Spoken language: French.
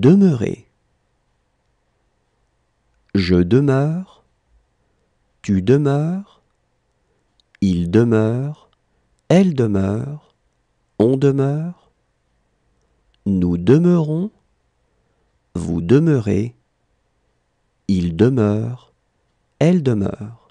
demeurer. Je demeure, tu demeures, il demeure, elle demeure, on demeure, nous demeurons, vous demeurez, il demeure, elle demeure.